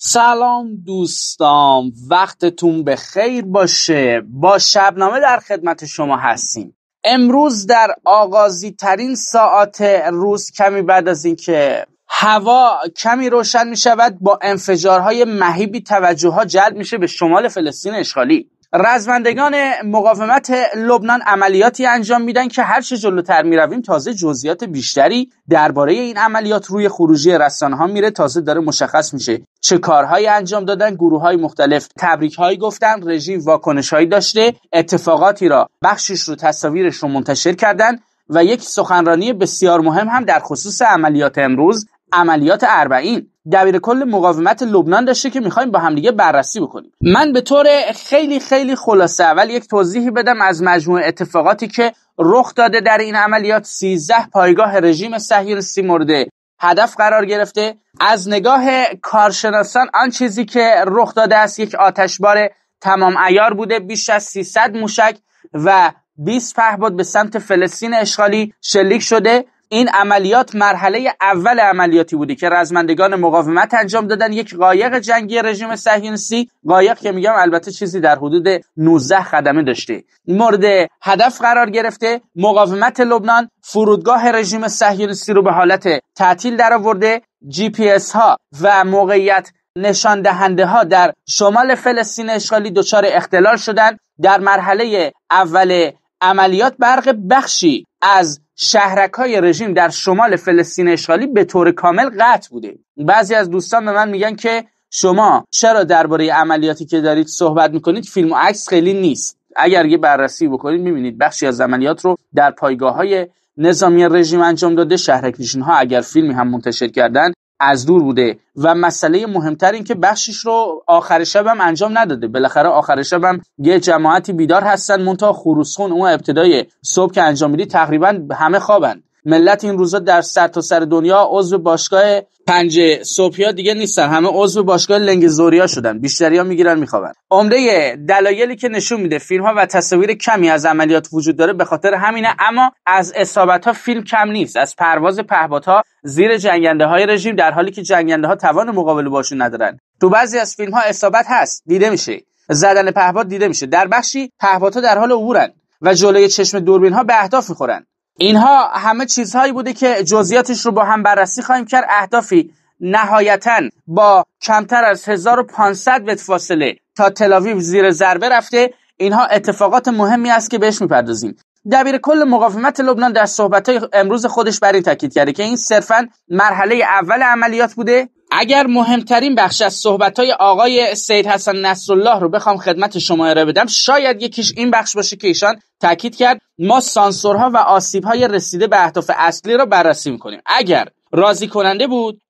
سلام دوستان وقتتون به خیر باشه با شبنامه در خدمت شما هستیم امروز در آغازی ترین ساعت روز کمی بعد از اینکه هوا کمی روشن می شود با انفجارهای مهیبی توجه ها جلب میشه به شمال فلسطین اشغالی رزمندگان مقاومت لبنان عملیاتی انجام میدن که هر چه جلوتر میرویم تازه جزئیات بیشتری درباره این عملیات روی خروجی رسانه ها میره تازه داره مشخص میشه چه کارهایی انجام دادن گروه های مختلف تبریک هایی گفتن رژیم واکنش هایی داشته اتفاقاتی را بخشش رو تصاویرش رو منتشر کردن و یک سخنرانی بسیار مهم هم در خصوص عملیات امروز عملیات اربعین دبیر کل مقاومت لبنان داشته که میخوایم با همدیگه بررسی بکنیم من به طور خیلی خیلی خلاصه اول یک توضیحی بدم از مجموع اتفاقاتی که رخ داده در این عملیات 13 پایگاه رژیم صهیونیستی مورد هدف قرار گرفته از نگاه کارشناسان آن چیزی که رخ داده است یک آتشبار تمام ایار بوده بیش از 300 موشک و 20 پهباد به سمت فلسطین اشغالی شلیک شده این عملیات مرحله اول عملیاتی بوده که رزمندگان مقاومت انجام دادن یک قایق جنگی رژیم صهیونیستی قایق که میگم البته چیزی در حدود 19 خدمه داشته مورد هدف قرار گرفته مقاومت لبنان فرودگاه رژیم صهیونیستی رو به حالت تعطیل درآورده جی پی اس ها و موقعیت نشان دهنده ها در شمال فلسطین اشغالی دچار اختلال شدند در مرحله اول عملیات برق بخشی از شهرک های رژیم در شمال فلسطین اشغالی به طور کامل قطع بوده بعضی از دوستان به من میگن که شما چرا درباره عملیاتی که دارید صحبت میکنید فیلم و عکس خیلی نیست اگر یه بررسی بکنید میبینید بخشی از عملیات رو در پایگاه های نظامی رژیم انجام داده شهرک ها اگر فیلمی هم منتشر کردن از دور بوده و مسئله مهمتر این که بخشش رو آخر شب هم انجام نداده بالاخره آخر شب هم یه جماعتی بیدار هستن منتها خروسخون اون ابتدای صبح که انجام میدی تقریبا همه خوابن ملت این روزا در تا سر دنیا عضو باشگاه پنج صبحیا دیگه نیستن همه عضو باشگاه لنگزوریا شدن بیشتریا میگیرن میخوابن عمده دلایلی که نشون میده فیلم ها و تصاویر کمی از عملیات وجود داره به خاطر همینه اما از اصابت ها فیلم کم نیست از پرواز پهپادها ها زیر جنگنده های رژیم در حالی که جنگنده ها توان مقابله باشون ندارن تو بعضی از فیلم ها هست دیده میشه زدن پهپاد دیده میشه در بخشی پهپادها در حال عبورن و جلوی چشم دوربین ها به اهداف میخورن اینها همه چیزهایی بوده که جزئیاتش رو با هم بررسی خواهیم کرد اهدافی نهایتا با کمتر از 1500 متر فاصله تا تلاویو زیر ضربه رفته اینها اتفاقات مهمی است که بهش میپردازیم دبیر کل مقاومت لبنان در صحبت‌های امروز خودش بر این تاکید کرده که این صرفا مرحله اول عملیات بوده اگر مهمترین بخش از صحبتهای آقای سید حسن نصرالله رو بخوام خدمت شما ارائه بدم شاید یکیش این بخش باشه که ایشان تاکید کرد ما سانسورها و آسیبهای رسیده به اهداف اصلی را بررسی میکنیم اگر راضی کننده بود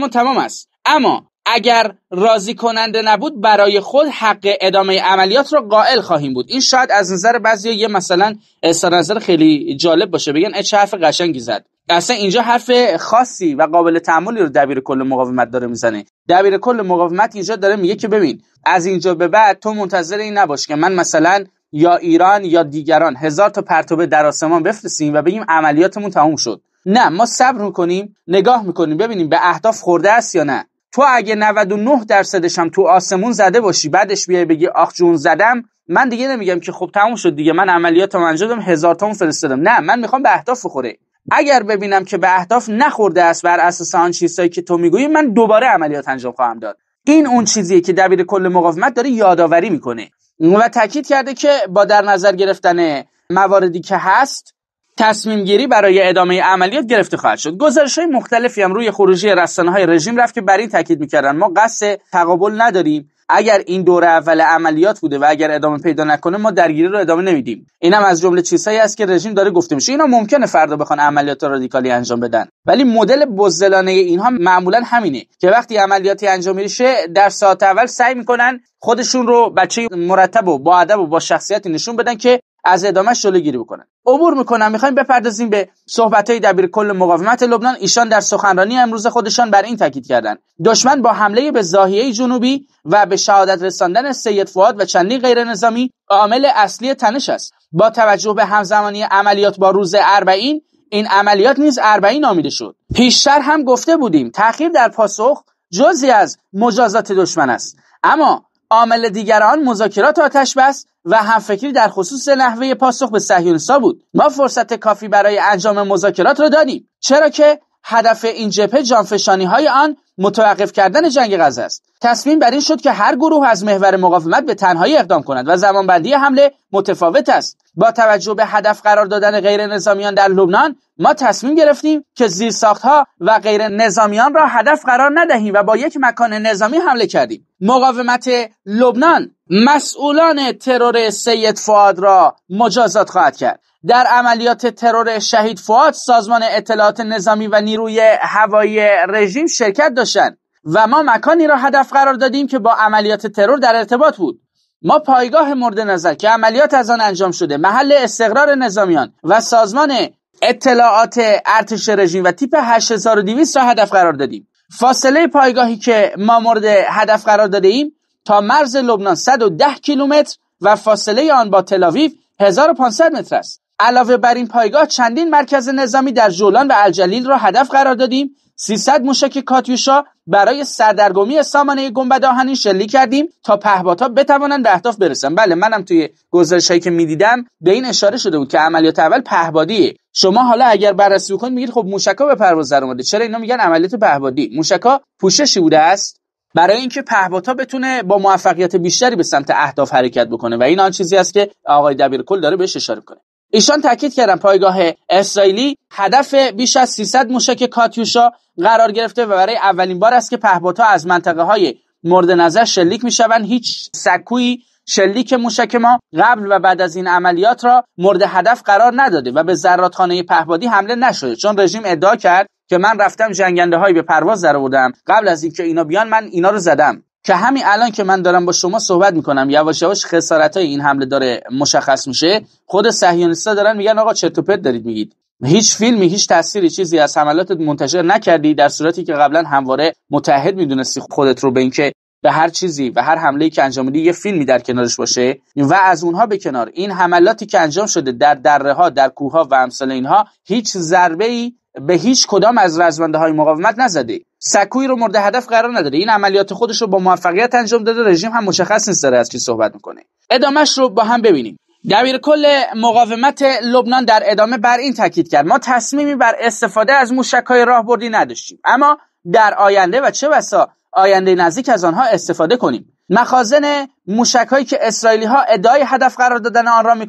ما تمام است اما اگر راضی کننده نبود برای خود حق ادامه عملیات را قائل خواهیم بود این شاید از نظر بعضی یه مثلا نظر خیلی جالب باشه بگن چه حرف قشنگی زد اصلا اینجا حرف خاصی و قابل تعملی رو دبیر کل مقاومت داره میزنه دبیر کل مقاومت اینجا داره میگه که ببین از اینجا به بعد تو منتظر این نباش که من مثلا یا ایران یا دیگران هزار تا پرتوبه در آسمان بفرستیم و بگیم عملیاتمون تموم شد نه ما صبر میکنیم نگاه میکنیم ببینیم به اهداف خورده است یا نه تو اگه 99 درصدش هم تو آسمون زده باشی بعدش بیای بگی آخ جون زدم من دیگه نمیگم که خب تموم شد دیگه من عملیاتم انجام دادم هزار تا فرستادم نه من میخوام به اهداف بخوره اگر ببینم که به اهداف نخورده است بر اساس آن چیزهایی که تو میگویی من دوباره عملیات انجام خواهم داد این اون چیزیه که دبیر کل مقاومت داره یادآوری میکنه و تاکید کرده که با در نظر گرفتن مواردی که هست تصمیم گیری برای ادامه عملیات گرفته خواهد شد گزارش های مختلفی هم روی خروجی رسانه های رژیم رفت که بر این تاکید میکردن ما قصد تقابل نداریم اگر این دوره اول عملیات بوده و اگر ادامه پیدا نکنه ما درگیری رو ادامه نمیدیم اینم از جمله چیزهایی است که رژیم داره گفته میشه اینا ممکنه فردا بخوان عملیات رادیکالی انجام بدن ولی مدل بزدلانه اینها معمولا همینه که وقتی عملیاتی انجام میشه در ساعت اول سعی میکنن خودشون رو بچه مرتب و با ادب و با شخصیتی نشون بدن که از ادامهش گیری بکنن عبور میکنم میخوایم بپردازیم به صحبت های دبیر کل مقاومت لبنان ایشان در سخنرانی امروز خودشان بر این تاکید کردند دشمن با حمله به زاهیه جنوبی و به شهادت رساندن سید فواد و چندین غیر نظامی عامل اصلی تنش است با توجه به همزمانی عملیات با روز اربعین این عملیات نیز اربعین نامیده شد پیشتر هم گفته بودیم تاخیر در پاسخ جزی از مجازات دشمن است اما عامل دیگران مذاکرات آتش بس و همفکری در خصوص نحوه پاسخ به سهیونسا بود ما فرصت کافی برای انجام مذاکرات را داریم چرا که هدف این جبهه جانفشانی های آن متوقف کردن جنگ غزه است تصمیم بر این شد که هر گروه از محور مقاومت به تنهایی اقدام کند و زمانبندی حمله متفاوت است با توجه به هدف قرار دادن غیر نظامیان در لبنان ما تصمیم گرفتیم که زیر ها و غیر نظامیان را هدف قرار ندهیم و با یک مکان نظامی حمله کردیم مقاومت لبنان مسئولان ترور سید فاد را مجازات خواهد کرد در عملیات ترور شهید فواد سازمان اطلاعات نظامی و نیروی هوایی رژیم شرکت داشتند و ما مکانی را هدف قرار دادیم که با عملیات ترور در ارتباط بود ما پایگاه مورد نظر که عملیات از آن انجام شده محل استقرار نظامیان و سازمان اطلاعات ارتش رژیم و تیپ 8200 را هدف قرار دادیم فاصله پایگاهی که ما مورد هدف قرار دادیم تا مرز لبنان 110 کیلومتر و فاصله آن با تلاویو 1500 متر است علاوه بر این پایگاه چندین مرکز نظامی در جولان و الجلیل را هدف قرار دادیم 300 موشک کاتیوشا برای سردرگمی سامانه گنبد آهنین شلیک کردیم تا پهپادها بتوانند به اهداف برسن بله منم توی گزارشی که میدیدم به این اشاره شده بود که عملیات اول پهبادیه شما حالا اگر بررسی کنید میگید خب موشکا به پرواز در اومده چرا اینا میگن عملیات پهبادی موشکا پوششی بوده است برای اینکه پهپادها بتونه با موفقیت بیشتری به سمت اهداف حرکت بکنه و این آن چیزی است که آقای دبیرکل داره بهش اشاره کنه ایشان تاکید کردن پایگاه اسرائیلی هدف بیش از 300 موشک کاتیوشا قرار گرفته و برای اولین بار است که پهپادها از منطقه های مورد نظر شلیک میشوند هیچ سکویی شلیک موشک ما قبل و بعد از این عملیات را مورد هدف قرار نداده و به ذراتخانه پهبادی حمله نشده چون رژیم ادعا کرد که من رفتم جنگنده هایی به پرواز درآوردم قبل از اینکه اینا بیان من اینا رو زدم که همین الان که من دارم با شما صحبت میکنم یواش یواش خسارت های این حمله داره مشخص میشه خود صهیونیستا دارن میگن آقا چرت و دارید میگید هیچ فیلمی هیچ تأثیری چیزی از حملاتت منتشر نکردی در صورتی که قبلا همواره متحد میدونستی خودت رو به اینکه به هر چیزی و هر حمله که انجام میدی یه فیلمی در کنارش باشه و از اونها به کنار این حملاتی که انجام شده در دره ها در کوه ها و امثال اینها هیچ ضربه ای به هیچ کدام از رزمنده های مقاومت نزده سکوی رو مورد هدف قرار نداره این عملیات خودش رو با موفقیت انجام داده رژیم هم مشخص نیست داره از کی صحبت میکنه ادامهش رو با هم ببینیم دبیر کل مقاومت لبنان در ادامه بر این تاکید کرد ما تصمیمی بر استفاده از راه راهبردی نداشتیم اما در آینده و چه بسا آینده نزدیک از آنها استفاده کنیم مخازن موشک که اسرائیلی ها ادعای هدف قرار دادن آن را می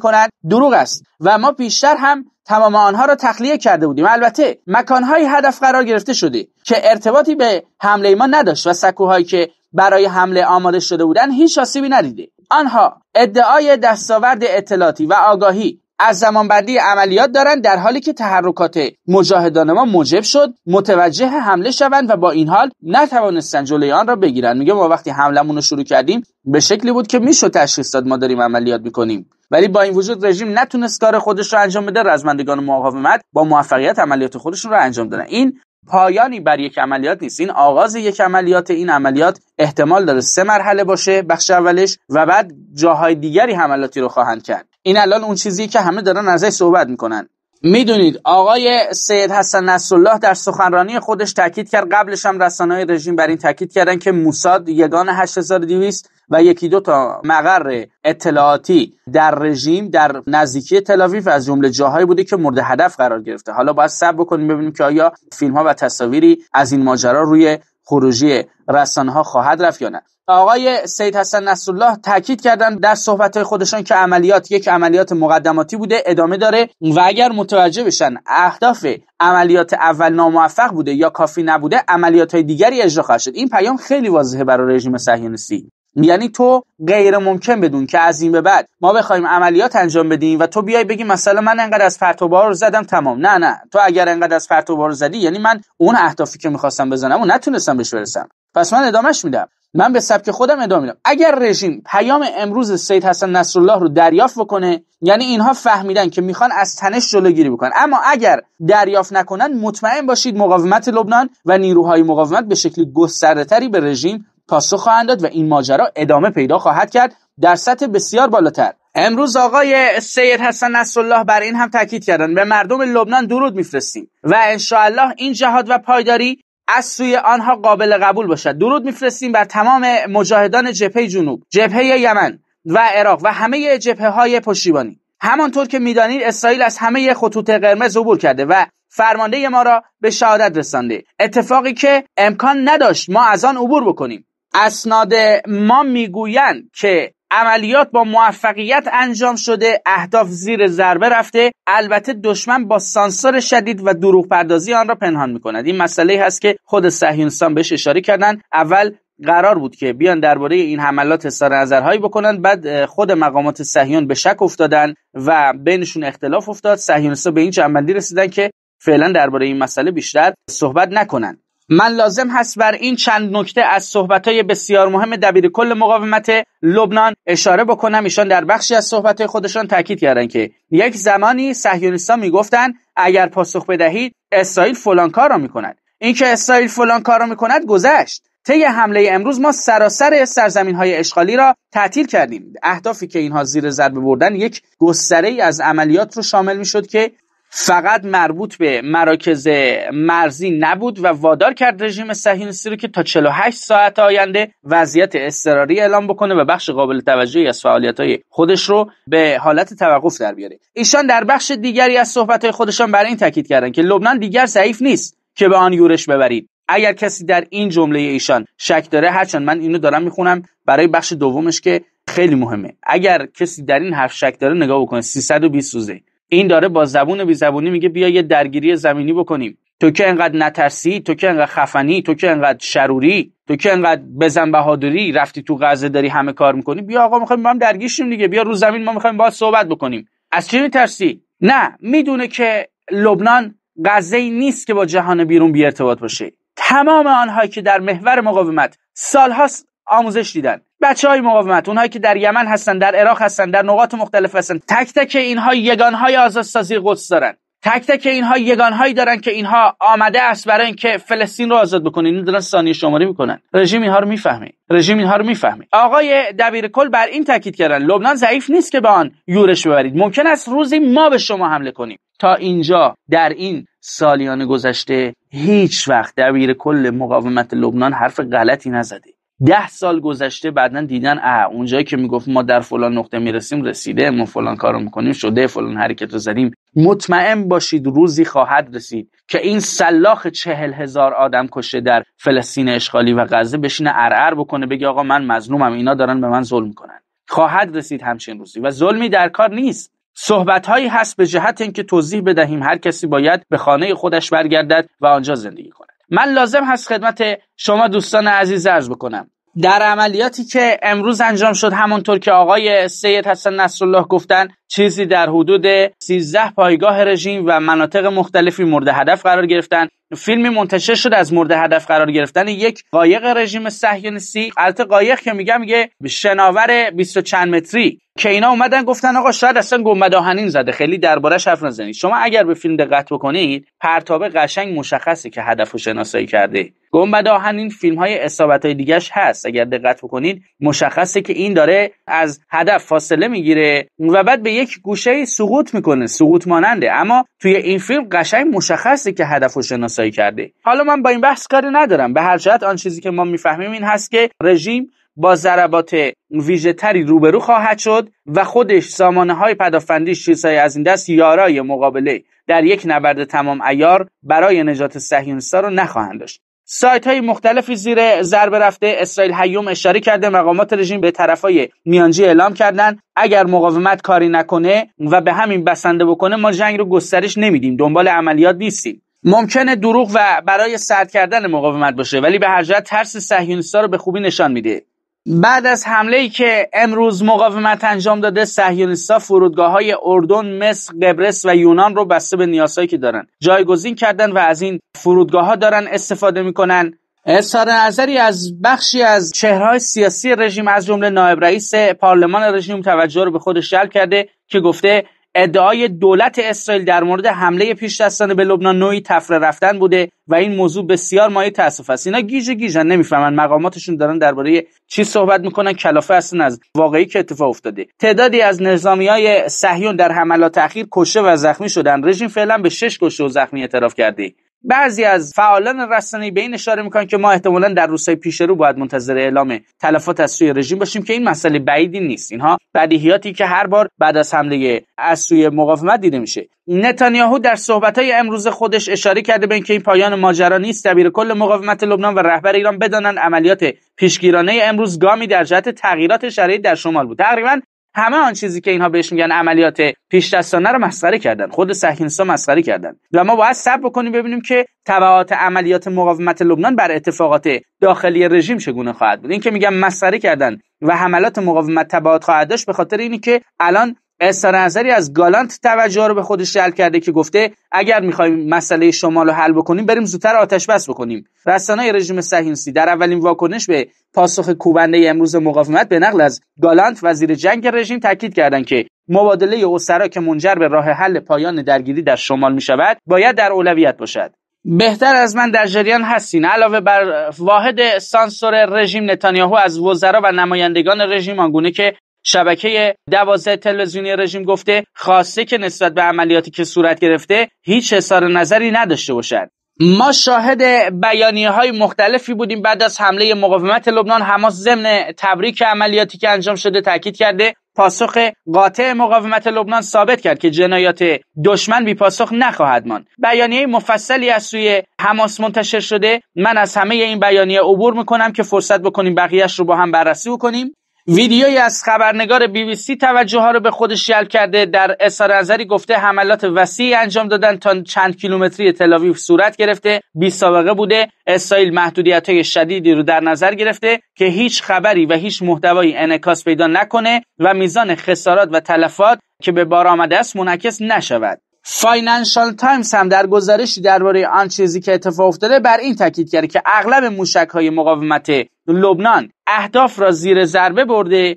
دروغ است و ما بیشتر هم تمام آنها را تخلیه کرده بودیم البته مکانهای هدف قرار گرفته شده که ارتباطی به حمله ما نداشت و سکوهایی که برای حمله آماده شده بودند هیچ آسیبی ندیده آنها ادعای دستاورد اطلاعاتی و آگاهی از زمان بعدی عملیات دارند در حالی که تحرکات مجاهدان ما موجب شد متوجه حمله شوند و با این حال نتوانستن جلوی آن را بگیرند میگه ما وقتی حملمون رو شروع کردیم به شکلی بود که میشد تشخیص داد ما داریم عملیات میکنیم ولی با این وجود رژیم نتونست کار خودش را انجام بده رزمندگان مقاومت با موفقیت عملیات خودشون را انجام دادن این پایانی بر یک عملیات نیست این آغاز یک عملیات این عملیات احتمال داره سه مرحله باشه بخش اولش و بعد جاهای دیگری حملاتی رو خواهند کرد این الان اون چیزی که همه دارن ازش صحبت میکنن میدونید آقای سید حسن نصرالله در سخنرانی خودش تاکید کرد قبلش هم رسانه‌های رژیم بر این تاکید کردن که موساد یگان 8200 و یکی دو تا مقر اطلاعاتی در رژیم در نزدیکی تلاویف از جمله جاهایی بوده که مورد هدف قرار گرفته حالا باید صبر بکنیم ببینیم که آیا فیلم ها و تصاویری از این ماجرا روی خروجی رسانه ها خواهد رفت یا نه آقای سید حسن نصرالله تاکید کردن در صحبت خودشان که عملیات یک عملیات مقدماتی بوده ادامه داره و اگر متوجه بشن اهداف عملیات اول ناموفق بوده یا کافی نبوده عملیات های دیگری اجرا خواهد شد این پیام خیلی واضحه برای رژیم صهیونیستی یعنی تو غیر ممکن بدون که از این به بعد ما بخوایم عملیات انجام بدیم و تو بیای بگی مثلا من انقدر از پرتو بار زدم تمام نه نه تو اگر انقدر از پرتو بار زدی یعنی من اون اهدافی که میخواستم بزنم و نتونستم بهش برسم پس من ادامهش میدم من به سبک خودم ادامه میدم اگر رژیم پیام امروز سید حسن نصرالله رو دریافت بکنه یعنی اینها فهمیدن که میخوان از تنش جلوگیری بکنن اما اگر دریافت نکنن مطمئن باشید مقاومت لبنان و نیروهای مقاومت به شکل تری به رژیم پاسخ خواهند داد و این ماجرا ادامه پیدا خواهد کرد در سطح بسیار بالاتر امروز آقای سید حسن نصرالله بر این هم تاکید کردن به مردم لبنان درود میفرستیم و انشاالله این جهاد و پایداری از سوی آنها قابل قبول باشد درود میفرستیم بر تمام مجاهدان جبهه جنوب جبهه یمن و عراق و همه جبهه های پشتیبانی همانطور که میدانید اسرائیل از همه خطوط قرمز عبور کرده و فرمانده ما را به شهادت رسانده اتفاقی که امکان نداشت ما از آن عبور بکنیم اسناد ما میگویند که عملیات با موفقیت انجام شده اهداف زیر ضربه رفته البته دشمن با سانسور شدید و دروغ پردازی آن را پنهان می کند این مسئله هست که خود صهیونیستان بهش اشاره کردند، اول قرار بود که بیان درباره این حملات اظهار نظرهایی بکنن بعد خود مقامات صهیون به شک افتادن و بینشون اختلاف افتاد سهیونستان به این جنبندی رسیدن که فعلا درباره این مسئله بیشتر صحبت نکنند. من لازم هست بر این چند نکته از صحبتهای بسیار مهم دبیر کل مقاومت لبنان اشاره بکنم ایشان در بخشی از صحبت خودشان تاکید کردند که یک زمانی می میگفتند اگر پاسخ بدهید اسرائیل فلان کار را میکند اینکه اسرائیل فلان کار را میکند گذشت طی حمله امروز ما سراسر سرزمین های اشغالی را تعطیل کردیم اهدافی که اینها زیر ضربه بردن یک گستره ای از عملیات رو شامل میشد که فقط مربوط به مراکز مرزی نبود و وادار کرد رژیم صهیونیستی رو که تا 48 ساعت آینده وضعیت اضطراری اعلام بکنه و بخش قابل توجهی از فعالیت خودش رو به حالت توقف در بیاره ایشان در بخش دیگری از صحبت های خودشان برای این تاکید کردن که لبنان دیگر ضعیف نیست که به آن یورش ببرید اگر کسی در این جمله ایشان شک داره هرچند من اینو دارم میخونم برای بخش دومش که خیلی مهمه اگر کسی در این حرف شک داره نگاه بکنه 320 سوزه این داره با زبون و بی زبونی میگه بیا یه درگیری زمینی بکنیم تو که انقدر نترسی تو که انقدر خفنی تو که انقدر شروری تو که انقدر بزن بهادری رفتی تو غزه داری همه کار میکنی بیا آقا میخوایم با هم درگیشیم دیگه بیا رو زمین ما میخوایم باهات صحبت بکنیم از چی میترسی نه میدونه که لبنان غزه ای نیست که با جهان بیرون بی ارتباط باشه تمام آنهایی که در محور مقاومت سالهاست آموزش دیدن بچه های مقاومت اونهایی که در یمن هستن در عراق هستن در نقاط مختلف هستن تک تک اینها یگان های آزادسازی قدس دارن تک تک اینها یگان هایی دارن که اینها آمده است برای اینکه فلسطین رو آزاد بکنن اینا دارن ثانیه شماری میکنن رژیم اینها رو میفهمه رژیم اینها رو میفهمه آقای دبیر کل بر این تاکید کردن لبنان ضعیف نیست که به آن یورش ببرید ممکن است روزی ما به شما حمله کنیم تا اینجا در این سالیان گذشته هیچ وقت دبیر کل مقاومت لبنان حرف غلطی نزده ده سال گذشته بعدا دیدن اه اونجایی که میگفت ما در فلان نقطه میرسیم رسیده ما فلان کارو میکنیم شده فلان حرکت رو زدیم مطمئن باشید روزی خواهد رسید که این سلاخ چهل هزار آدم کشته در فلسطین اشغالی و غزه بشینه ارعر بکنه بگه آقا من مظلومم اینا دارن به من ظلم میکنن خواهد رسید همچین روزی و ظلمی در کار نیست صحبت هایی هست به جهت اینکه توضیح بدهیم هر کسی باید به خانه خودش برگردد و آنجا زندگی کند من لازم هست خدمت شما دوستان عزیز ارز بکنم در عملیاتی که امروز انجام شد همونطور که آقای سید حسن نصرالله گفتن چیزی در حدود 13 پایگاه رژیم و مناطق مختلفی مورد هدف قرار گرفتن فیلمی منتشر شد از مورد هدف قرار گرفتن یک قایق رژیم صهیونیستی البته قایق که میگم میگه شناور 20 چند متری که اینا اومدن گفتن آقا شاید اصلا گنبد آهنین زده خیلی درباره حرف نزنید شما اگر به فیلم دقت بکنید پرتابه قشنگ مشخصه که هدف و شناسایی کرده گنبد آهن این فیلم های اصابت های دیگهش هست اگر دقت بکنید مشخصه که این داره از هدف فاصله میگیره و بعد به یک گوشه سقوط میکنه سقوط ماننده اما توی این فیلم قشنگ مشخصه که هدف و شناسایی کرده حالا من با این بحث کاری ندارم به هر جهت آن چیزی که ما میفهمیم این هست که رژیم با ضربات ویژه تری روبرو خواهد شد و خودش سامانه های پدافندی چیزهایی از این دست یارای مقابله در یک نبرد تمام ایار برای نجات سهیونستا رو نخواهند داشت سایت های مختلفی زیر ضربه رفته اسرائیل هیوم اشاره کرده مقامات رژیم به طرفای میانجی اعلام کردن اگر مقاومت کاری نکنه و به همین بسنده بکنه ما جنگ رو گسترش نمیدیم دنبال عملیات نیستیم ممکنه دروغ و برای سرد کردن مقاومت باشه ولی به هر جهت ترس صهیونیست‌ها رو به خوبی نشان میده بعد از حمله ای که امروز مقاومت انجام داده صهیونیستا فرودگاه های اردن، مصر، قبرس و یونان رو بسته به نیازهایی که دارن جایگزین کردن و از این فرودگاه ها دارن استفاده میکنن اظهار نظری از بخشی از چهرهای سیاسی رژیم از جمله نایب رئیس پارلمان رژیم توجه رو به خودش جلب کرده که گفته ادعای دولت اسرائیل در مورد حمله پیش به لبنان نوعی تفره رفتن بوده و این موضوع بسیار مایه تاسف است اینا گیج گیجن نمیفهمن مقاماتشون دارن درباره چی صحبت میکنن کلافه هستن از واقعی که اتفاق افتاده تعدادی از نظامی های صهیون در حملات اخیر کشته و زخمی شدن رژیم فعلا به شش کشته و زخمی اعتراف کرده بعضی از فعالان رسانه‌ای به این اشاره میکنن که ما احتمالا در روزهای پیش رو باید منتظر اعلام تلفات از سوی رژیم باشیم که این مسئله بعیدی نیست اینها بدیهیاتی که هر بار بعد از حمله از سوی مقاومت دیده میشه نتانیاهو در های امروز خودش اشاره کرده به اینکه این پایان ماجرا نیست دبیر کل مقاومت لبنان و رهبر ایران بدانند عملیات پیشگیرانه امروز گامی در جهت تغییرات شرایط در شمال بود تقریبا همه آن چیزی که اینها بهش میگن عملیات پیشدستانه رو مسخره کردن خود سحینسا مسخره کردن و ما باید صبر بکنیم ببینیم که تبعات عملیات مقاومت لبنان بر اتفاقات داخلی رژیم چگونه خواهد بود این که میگم مسخره کردن و حملات مقاومت تبعات خواهد داشت به خاطر اینی که الان اظهار نظری از گالانت توجه رو به خودش جلب کرده که گفته اگر میخوایم مسئله شمال رو حل بکنیم بریم زودتر آتش بس بکنیم رسانه رژیم صهیونیستی در اولین واکنش به پاسخ کوبنده امروز مقاومت به نقل از گالانت وزیر جنگ رژیم تاکید کردند که مبادله اسرا که منجر به راه حل پایان درگیری در شمال میشود باید در اولویت باشد بهتر از من در جریان هستین علاوه بر واحد سانسور رژیم نتانیاهو از وزرا و نمایندگان رژیم آنگونه که شبکه دوازده تلویزیونی رژیم گفته خواسته که نسبت به عملیاتی که صورت گرفته هیچ اظهار نظری نداشته باشد ما شاهد بیانیه های مختلفی بودیم بعد از حمله مقاومت لبنان حماس ضمن تبریک عملیاتی که انجام شده تاکید کرده پاسخ قاطع مقاومت لبنان ثابت کرد که جنایات دشمن بی پاسخ نخواهد ماند بیانیه مفصلی از سوی حماس منتشر شده من از همه این بیانیه عبور میکنم که فرصت بکنیم بقیهش رو با هم بررسی کنیم ویدیویی از خبرنگار بی بی سی توجه ها رو به خودش جلب کرده در اظهار نظری گفته حملات وسیعی انجام دادن تا چند کیلومتری تلاویف صورت گرفته بی سابقه بوده اسرائیل محدودیت های شدیدی رو در نظر گرفته که هیچ خبری و هیچ محتوایی انکاس پیدا نکنه و میزان خسارات و تلفات که به بار آمده است منعکس نشود فاینانشال تایمز هم در گزارشی درباره آن چیزی که اتفاق افتاده بر این تاکید کرده که اغلب موشک های مقاومت لبنان اهداف را زیر ضربه برده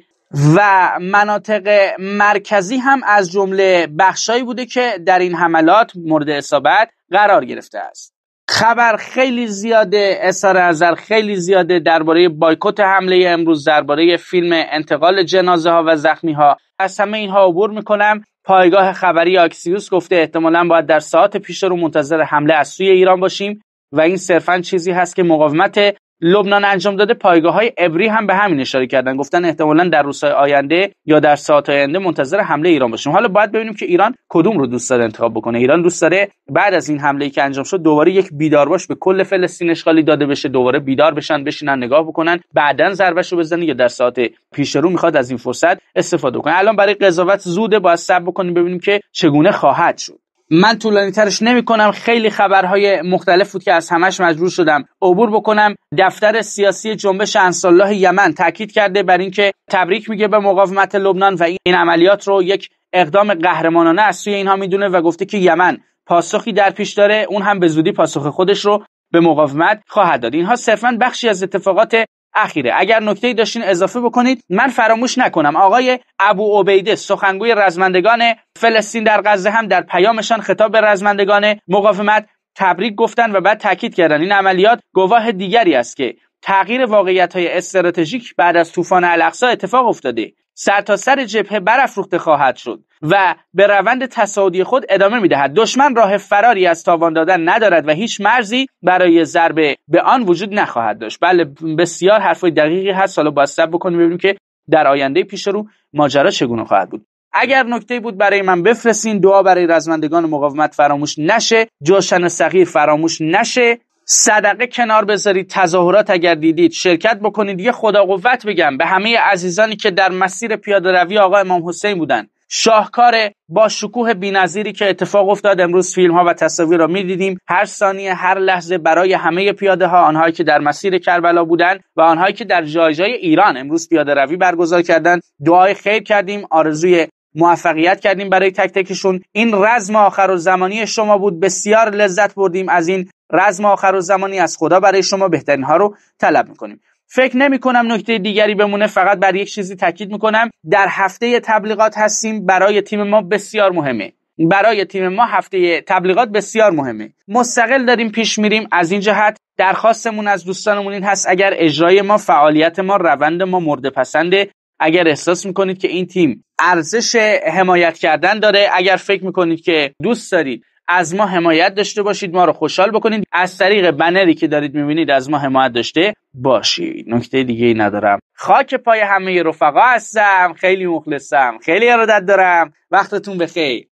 و مناطق مرکزی هم از جمله بخشایی بوده که در این حملات مورد اصابت قرار گرفته است خبر خیلی زیاده اثر نظر خیلی زیاده درباره بایکوت حمله امروز درباره فیلم انتقال جنازه ها و زخمی ها از همه اینها عبور میکنم پایگاه خبری آکسیوس گفته احتمالا باید در ساعت پیش رو منتظر حمله از سوی ایران باشیم و این صرفا چیزی هست که مقاومت لبنان انجام داده پایگاه های ابری هم به همین اشاره کردن گفتن احتمالا در روزهای آینده یا در ساعت آینده منتظر حمله ایران باشیم حالا باید ببینیم که ایران کدوم رو دوست داره انتخاب بکنه ایران دوست داره بعد از این حمله ای که انجام شد دوباره یک بیدار باش به کل فلسطین اشغالی داده بشه دوباره بیدار بشن بشینن نگاه بکنن بعدا رو بزنه یا در ساعت پیش رو میخواد از این فرصت استفاده کنه الان برای قضاوت زوده باید صبر بکنیم ببینیم که چگونه خواهد شد من طولانی ترش نمی کنم خیلی خبرهای مختلف بود که از همش مجبور شدم عبور بکنم دفتر سیاسی جنبش انصالله یمن تاکید کرده بر اینکه تبریک میگه به مقاومت لبنان و این عملیات رو یک اقدام قهرمانانه از سوی اینها میدونه و گفته که یمن پاسخی در پیش داره اون هم به زودی پاسخ خودش رو به مقاومت خواهد داد اینها صرفا بخشی از اتفاقات اخیره اگر نکته داشتین اضافه بکنید من فراموش نکنم آقای ابو عبیده سخنگوی رزمندگان فلسطین در غزه هم در پیامشان خطاب به رزمندگان مقاومت تبریک گفتن و بعد تاکید کردن این عملیات گواه دیگری است که تغییر واقعیت های استراتژیک بعد از طوفان الاقصا اتفاق افتاده سرتاسر سر جبهه برافروخته خواهد شد و به روند تصاعدی خود ادامه میدهد دشمن راه فراری از تاوان دادن ندارد و هیچ مرزی برای ضربه به آن وجود نخواهد داشت بله بسیار حرفای دقیقی هست حالا با سب بکنیم ببینیم که در آینده پیش رو ماجرا چگونه خواهد بود اگر نکته بود برای من بفرستین دعا برای رزمندگان مقاومت فراموش نشه جوشن صغیر فراموش نشه صدقه کنار بذارید تظاهرات اگر دیدید شرکت بکنید یه خدا قوت بگم به همه عزیزانی که در مسیر پیاده روی آقا امام حسین بودن شاهکار با شکوه بینظیری که اتفاق افتاد امروز فیلم ها و تصاویر را میدیدیم هر ثانیه هر لحظه برای همه پیاده ها آنهایی که در مسیر کربلا بودند و آنهایی که در جای جای ایران امروز پیاده روی برگزار کردند دعای خیر کردیم آرزوی موفقیت کردیم برای تک تکشون این رزم آخر و زمانی شما بود بسیار لذت بردیم از این رزم آخر و زمانی از خدا برای شما بهترین ها رو طلب میکنیم فکر نمی کنم نکته دیگری بمونه فقط بر یک چیزی تاکید میکنم در هفته تبلیغات هستیم برای تیم ما بسیار مهمه برای تیم ما هفته تبلیغات بسیار مهمه مستقل داریم پیش میریم از این جهت درخواستمون از دوستانمون این هست اگر اجرای ما فعالیت ما روند ما مورد پسند اگر احساس میکنید که این تیم ارزش حمایت کردن داره اگر فکر میکنید که دوست دارید از ما حمایت داشته باشید ما رو خوشحال بکنید از طریق بنری که دارید میبینید از ما حمایت داشته باشید نکته دیگه ای ندارم خاک پای همه رفقا هستم خیلی مخلصم خیلی ارادت دارم وقتتون بخیر